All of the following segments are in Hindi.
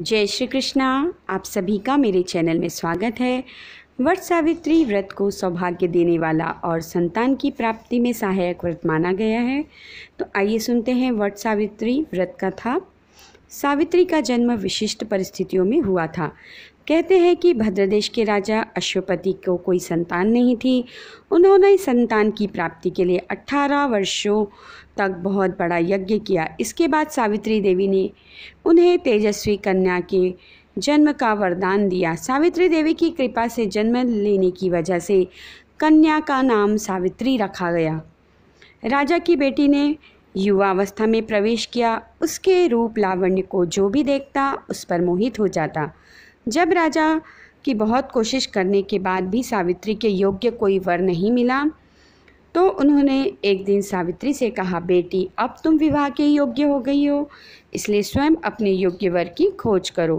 जय श्री कृष्णा आप सभी का मेरे चैनल में स्वागत है वट सावित्री व्रत को सौभाग्य देने वाला और संतान की प्राप्ति में सहायक व्रत माना गया है तो आइए सुनते हैं वट सावित्री व्रत का था सावित्री का जन्म विशिष्ट परिस्थितियों में हुआ था कहते हैं कि भद्रदेश के राजा अश्वपति को कोई संतान नहीं थी उन्होंने संतान की प्राप्ति के लिए 18 वर्षों तक बहुत बड़ा यज्ञ किया इसके बाद सावित्री देवी ने उन्हें तेजस्वी कन्या के जन्म का वरदान दिया सावित्री देवी की कृपा से जन्म लेने की वजह से कन्या का नाम सावित्री रखा गया राजा की बेटी ने युवावस्था में प्रवेश किया उसके रूप लावण्य को जो भी देखता उस पर मोहित हो जाता जब राजा की बहुत कोशिश करने के बाद भी सावित्री के योग्य कोई वर नहीं मिला तो उन्होंने एक दिन सावित्री से कहा बेटी अब तुम विवाह के योग्य हो गई हो इसलिए स्वयं अपने योग्य वर की खोज करो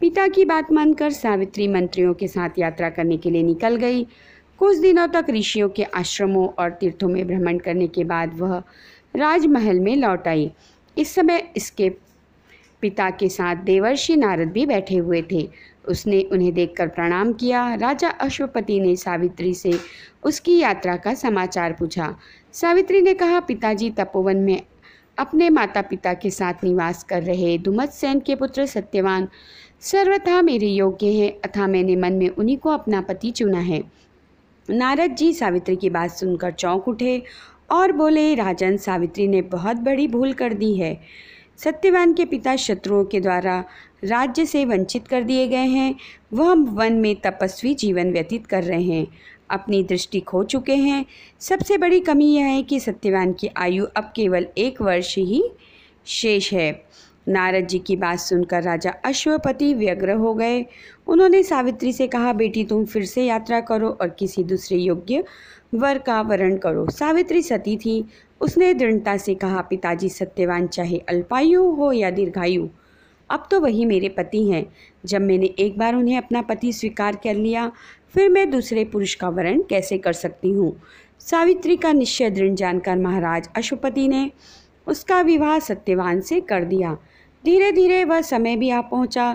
पिता की बात मानकर सावित्री मंत्रियों के साथ यात्रा करने के लिए निकल गई कुछ दिनों तक ऋषियों के आश्रमों और तीर्थों में भ्रमण करने के बाद वह राजमहल में लौट आई इस समय इसके पिता के साथ देवर्षि नारद भी बैठे हुए थे उसने उन्हें देखकर प्रणाम किया राजा अश्वपति ने सावित्री से उसकी यात्रा का समाचार पूछा सावित्री ने कहा पिताजी तपोवन में अपने माता पिता के साथ निवास कर रहे दुमत सेन के पुत्र सत्यवान सर्वथा मेरे योग्य हैं अथा मैंने मन में उन्हीं को अपना पति चुना है नारद जी सावित्री की बात सुनकर चौंक उठे और बोले राजन सावित्री ने बहुत बड़ी भूल कर दी है सत्यवान के पिता शत्रुओं के द्वारा राज्य से वंचित कर दिए गए हैं वह वन में तपस्वी जीवन व्यतीत कर रहे हैं अपनी दृष्टि खो चुके हैं सबसे बड़ी कमी यह है कि सत्यवान की आयु अब केवल एक वर्ष ही शेष है नारद जी की बात सुनकर राजा अश्वपति व्यग्र हो गए उन्होंने सावित्री से कहा बेटी तुम फिर से यात्रा करो और किसी दूसरे योग्य वर का वर्ण करो सावित्री सती थी उसने दृढ़ता से कहा पिताजी सत्यवान चाहे अल्पायु हो या दीर्घायु अब तो वही मेरे पति हैं जब मैंने एक बार उन्हें अपना पति स्वीकार कर लिया फिर मैं दूसरे पुरुष का वर्ण कैसे कर सकती हूँ सावित्री का निश्चय दृढ़ जानकर महाराज अशुपति ने उसका विवाह सत्यवान से कर दिया धीरे धीरे वह समय भी आ पहुँचा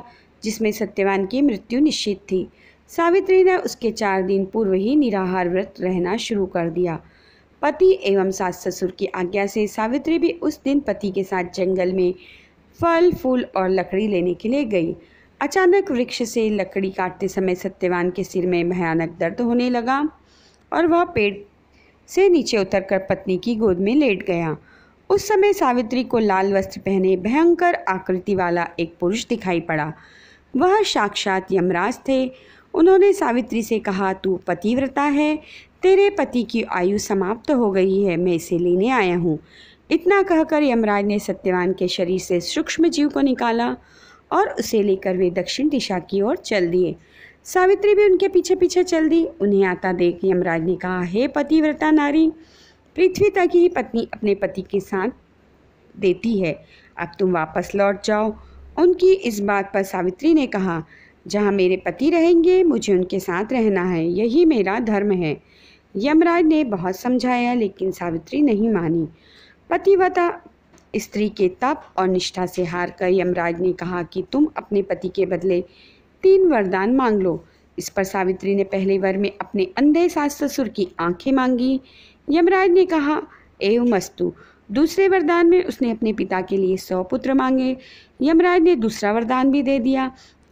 जिसमें सत्यवान की मृत्यु निश्चित थी सावित्री ने उसके चार दिन पूर्व ही निराहार व्रत रहना शुरू कर दिया पति एवं सास ससुर की आज्ञा से सावित्री भी उस दिन पति के साथ जंगल में फल फूल और लकड़ी लेने के लिए गई अचानक वृक्ष से लकड़ी काटते समय सत्यवान के सिर में भयानक दर्द होने लगा और वह पेड़ से नीचे उतरकर पत्नी की गोद में लेट गया उस समय सावित्री को लाल वस्त्र पहने भयंकर आकृति वाला एक पुरुष दिखाई पड़ा वह साक्षात यमराज थे उन्होंने सावित्री से कहा तू पतिव्रता है तेरे पति की आयु समाप्त हो गई है मैं इसे लेने आया हूँ इतना कहकर यमराज ने सत्यवान के शरीर से सूक्ष्म जीव को निकाला और उसे लेकर वे दक्षिण दिशा की ओर चल दिए सावित्री भी उनके पीछे पीछे चल दी उन्हें आता देख यमराज ने कहा हे पतिव्रता नारी पृथ्वी तक ही पत्नी अपने पति के साथ देती है अब तुम वापस लौट जाओ उनकी इस बात पर सावित्री ने कहा जहाँ मेरे पति रहेंगे मुझे उनके साथ रहना है यही मेरा धर्म है यमराज ने बहुत समझाया लेकिन सावित्री नहीं मानी पतिवता स्त्री के तप और निष्ठा से हार कर यमराज ने कहा कि तुम अपने पति के बदले तीन वरदान मांग लो इस पर सावित्री ने पहले वर में अपने अंधे सास ससुर की आंखें मांगी यमराज ने कहा एवं मस्तु दूसरे वरदान में उसने अपने पिता के लिए सौ पुत्र मांगे यमराज ने दूसरा वरदान भी दे दिया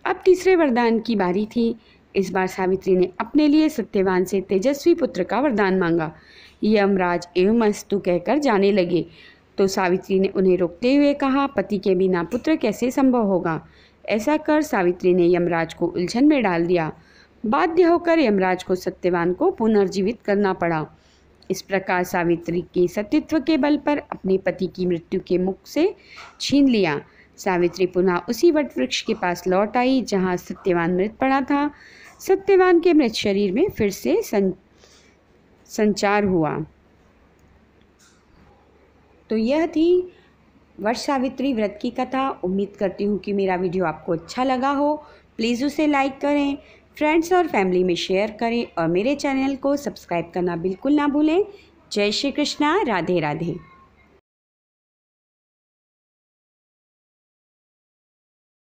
अब तीसरे वरदान की बारी थी इस बार सावित्री ने अपने लिए सत्यवान से तेजस्वी पुत्र का वरदान मांगा यमराज एवं अस्तु कहकर जाने लगे तो सावित्री ने उन्हें रोकते हुए कहा पति के बिना पुत्र कैसे संभव होगा ऐसा कर सावित्री ने यमराज को उलझन में डाल दिया बाध्य होकर यमराज को सत्यवान को पुनर्जीवित करना पड़ा इस प्रकार सावित्री के सतीत्व के बल पर अपने पति की मृत्यु के मुख से छीन लिया सावित्री पुनः उसी वट वृक्ष के पास लौट आई जहाँ सत्यवान मृत पड़ा था सत्यवान के मृत शरीर में फिर से सं संचार हुआ तो यह थी वर्ष सावित्री व्रत की कथा उम्मीद करती हूँ कि मेरा वीडियो आपको अच्छा लगा हो प्लीज़ उसे लाइक करें फ्रेंड्स और फैमिली में शेयर करें और मेरे चैनल को सब्सक्राइब करना बिल्कुल ना भूलें जय श्री कृष्णा राधे राधे